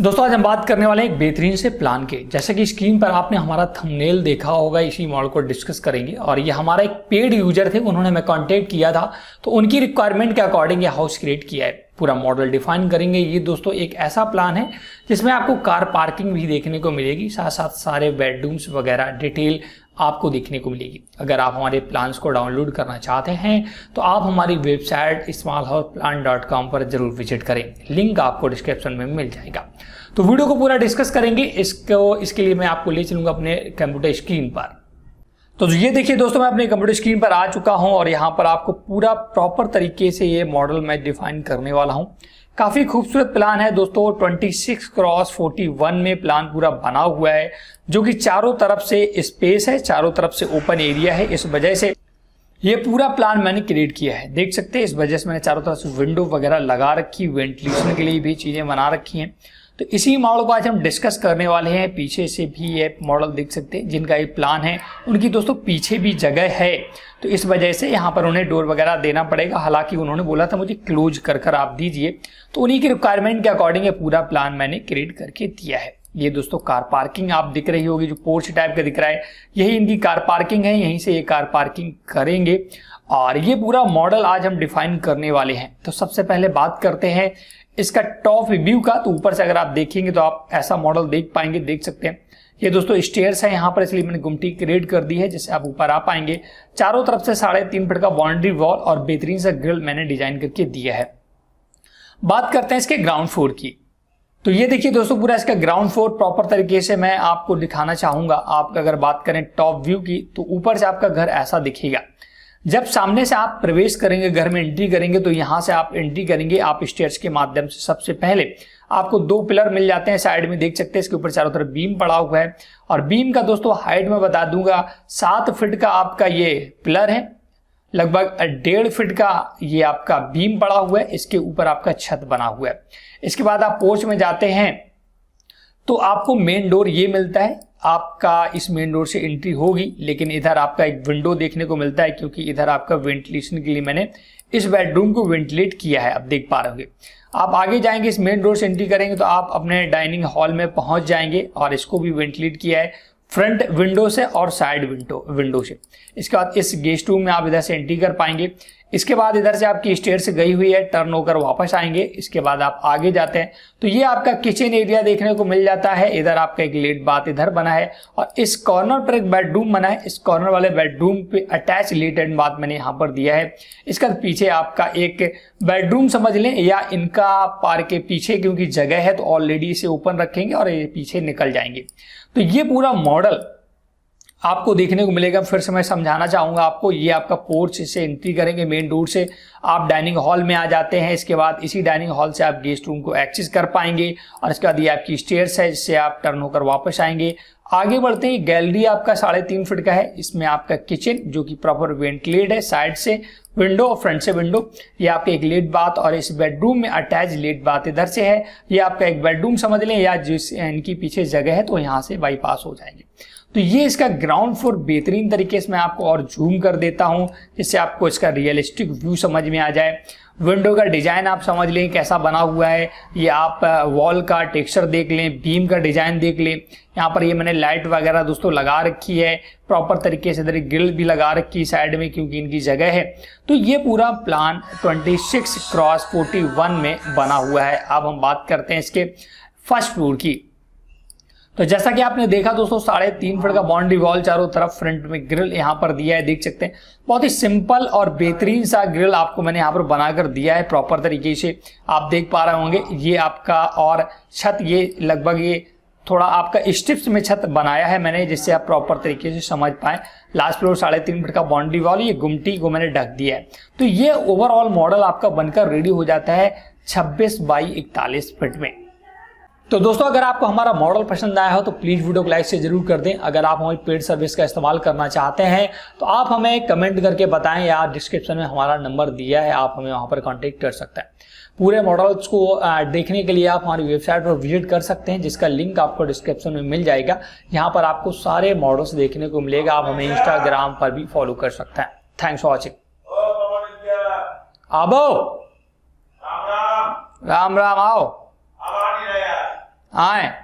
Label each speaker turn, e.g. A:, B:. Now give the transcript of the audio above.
A: दोस्तों आज हम बात करने वाले हैं एक बेहतरीन से प्लान के जैसे कि स्क्रीन पर आपने हमारा थंबनेल देखा होगा इसी मॉडल को डिस्कस करेंगे और ये हमारा एक पेड यूजर थे उन्होंने हमें कांटेक्ट किया था तो उनकी रिक्वायरमेंट के अकॉर्डिंग ये हाउस क्रिएट किया है पूरा मॉडल डिफाइन करेंगे ये दोस्तों एक ऐसा प्लान है जिसमें आपको कार पार्किंग भी देखने को मिलेगी साथ साथ सारे बेडरूम्स वगैरह डिटेल आपको देखने को मिलेगी अगर आप हमारे प्लान्स को डाउनलोड करना चाहते हैं तो आप हमारी website small house plan dot com पर जरूर विजिट करें लिंक आपको डिस्क्रिप्शन में मिल जाएगा तो वीडियो को पूरा डिस्कस करेंगे इसको इसके लिए मैं आपको ले चलूंगा अपने कंप्यूटर स्क्रीन पर तो ये देखिए दोस्तों मैं अपने कंप्यूटर स्क्रीन पर आ चुका हूं और यहाँ पर आपको पूरा प्रॉपर तरीके से ये मॉडल मैं डिफाइन करने वाला हूँ काफ़ी खूबसूरत प्लान है दोस्तों 26 क्रॉस 41 में प्लान पूरा बना हुआ है जो कि चारों तरफ से स्पेस है चारों तरफ से ओपन एरिया है इस वजह से ये पूरा प्लान मैंने क्रिएट किया है देख सकते हैं इस वजह से मैंने चारों तरफ से विंडो वगैरह लगा रखी वेंटिलेशन के लिए भी चीज़ें बना रखी हैं तो इसी मॉडल को आज हम डिस्कस करने वाले हैं पीछे से भी ये मॉडल देख सकते हैं जिनका ये प्लान है उनकी दोस्तों पीछे भी जगह है तो इस वजह से यहाँ पर उन्हें डोर वगैरह देना पड़ेगा हालांकि उन्होंने बोला था मुझे क्लोज कर कर आप दीजिए तो उन्हीं की रिक्वायरमेंट के अकॉर्डिंग ये पूरा प्लान मैंने क्रिएट करके दिया है ये दोस्तों कार पार्किंग आप दिख रही होगी जो पोर्च टाइप का दिख रहा है यही इनकी कार पार्किंग है यहीं से ये कार पार्किंग करेंगे और ये पूरा मॉडल आज हम डिफाइन करने वाले हैं तो सबसे पहले बात करते हैं इसका टॉप व्यू का तो ऊपर से अगर आप देखेंगे तो आप ऐसा मॉडल देख पाएंगे देख सकते हैं ये दोस्तों स्टेयर्स है यहाँ पर इसलिए मैंने गुमटी क्रिएट कर दी है जिससे आप ऊपर आ पाएंगे चारों तरफ से साढ़े तीन फीट का बाउंड्री वॉल और बेहतरीन सा ग्रिल मैंने डिजाइन करके दिया है बात करते हैं इसके ग्राउंड फ्लोर की तो ये देखिए दोस्तों पूरा इसका ग्राउंड फ्लोर प्रॉपर तरीके से मैं आपको दिखाना चाहूंगा आप अगर बात करें टॉप व्यू की तो ऊपर से आपका घर ऐसा दिखेगा जब सामने से आप प्रवेश करेंगे घर में एंट्री करेंगे तो यहां से आप एंट्री करेंगे आप स्टेयर्स के माध्यम से सबसे पहले आपको दो पिलर मिल जाते हैं साइड में देख सकते हैं इसके ऊपर चारों तरफ बीम पड़ा हुआ है और बीम का दोस्तों हाइट में बता दूंगा सात फिट का आपका ये पिलर है लगभग डेढ़ फिट का ये आपका बीम पड़ा हुआ है इसके ऊपर आपका छत बना हुआ है इसके बाद आप पोर्च में जाते हैं तो आपको मेन डोर ये मिलता है आपका इस मेन डोर से एंट्री होगी लेकिन इधर आपका एक विंडो देखने को मिलता है क्योंकि इधर आपका वेंटिलेशन के लिए मैंने इस बेडरूम को वेंटिलेट किया है आप देख पा रहे होंगे आप आगे जाएंगे इस मेन डोर से एंट्री करेंगे तो आप अपने डाइनिंग हॉल में पहुंच जाएंगे और इसको भी वेंटिलेट किया है फ्रंट विंडो से और साइड विंडो विंडो से इसके बाद इस गेस्ट रूम में आप इधर से एंट्री कर पाएंगे इसके बाद इधर से आपकी से गई हुई है टर्न होकर वापस आएंगे इसके बाद आप आगे जाते हैं तो ये आपका किचन एरिया देखने को मिल जाता है इधर आपका एक लेट बात इधर बना है और इस कॉर्नर पर एक बेडरूम बना है इस कॉर्नर वाले बेडरूम पे अटैच लेट एंड बात मैंने यहाँ पर दिया है इसका पीछे आपका एक बेडरूम समझ लें या इनका पार के पीछे क्योंकि जगह है तो ऑलरेडी इसे ओपन रखेंगे और ये पीछे निकल जाएंगे तो ये पूरा मॉडल आपको देखने को मिलेगा फिर से मैं समझाना चाहूंगा आपको ये आपका पोर्च से एंट्री करेंगे मेन डोर से आप डाइनिंग हॉल में आ जाते हैं इसके बाद इसी डाइनिंग हॉल से आप गेस्ट रूम को एक्सेस कर पाएंगे और इसके बाद ये आपकी स्टेयर्स है जिससे आप टर्न होकर वापस आएंगे आगे बढ़ते हैं गैलरी आपका साढ़े तीन फिट का है इसमें आपका किचन जो कि प्रॉपर वेंटिलेट है साइड से विंडो और फ्रंट से विंडो ये आपके एक लेट बात और इस बेडरूम में अटैच लेट बात इधर से है ये आपका एक बेडरूम समझ लें या जिस इनकी पीछे जगह है तो यहाँ से बाईपास हो जाएंगे तो ये इसका ग्राउंड फ्लोर बेहतरीन तरीके से मैं आपको और जूम कर देता हूँ जिससे आपको इसका रियलिस्टिक व्यू समझ में आ जाए विंडो का डिज़ाइन आप समझ लें कैसा बना हुआ है ये आप वॉल का टेक्सचर देख लें बीम का डिज़ाइन देख लें यहाँ पर ये मैंने लाइट वगैरह दोस्तों लगा रखी है प्रॉपर तरीके से इधर ग्रिल भी लगा रखी है साइड में क्योंकि इनकी जगह है तो ये पूरा प्लान 26 क्रॉस 41 में बना हुआ है अब हम बात करते हैं इसके फर्स्ट फ्लोर की तो जैसा कि आपने देखा दोस्तों साढ़े तीन फुट का बाउंड्री वॉल चारों तरफ फ्रंट में ग्रिल यहाँ पर दिया है देख सकते हैं बहुत ही सिंपल और बेहतरीन सा ग्रिल आपको मैंने यहाँ पर बनाकर दिया है प्रॉपर तरीके से आप देख पा रहे होंगे ये आपका और छत ये लगभग ये थोड़ा आपका स्टिप्स में छत बनाया है मैंने जिससे आप प्रॉपर तरीके से समझ पाए लास्ट फ्लोर साढ़े तीन फिट का बाउंड्री वॉल ये गुमटी को मैंने ढक दिया है तो ये ओवरऑल मॉडल आपका बनकर रेडी हो जाता है 26 बाई इकतालीस फिट में तो दोस्तों अगर आपको हमारा मॉडल पसंद आया हो तो प्लीज़ वीडियो को लाइक से जरूर कर दें अगर आप हमारी पेड सर्विस का इस्तेमाल करना चाहते हैं तो आप हमें कमेंट करके बताएं या डिस्क्रिप्शन में हमारा नंबर दिया है आप हमें वहां पर कॉन्टेक्ट कर सकते हैं पूरे मॉडल्स को देखने के लिए आप हमारी वेबसाइट पर विजिट कर सकते हैं जिसका लिंक आपको डिस्क्रिप्शन में मिल जाएगा यहाँ पर आपको सारे मॉडल्स देखने को मिलेगा आप हमें इंस्टाग्राम पर भी फॉलो कर सकते हैं थैंक्स फॉर वॉचिंग आबो राम राम आओ 哎。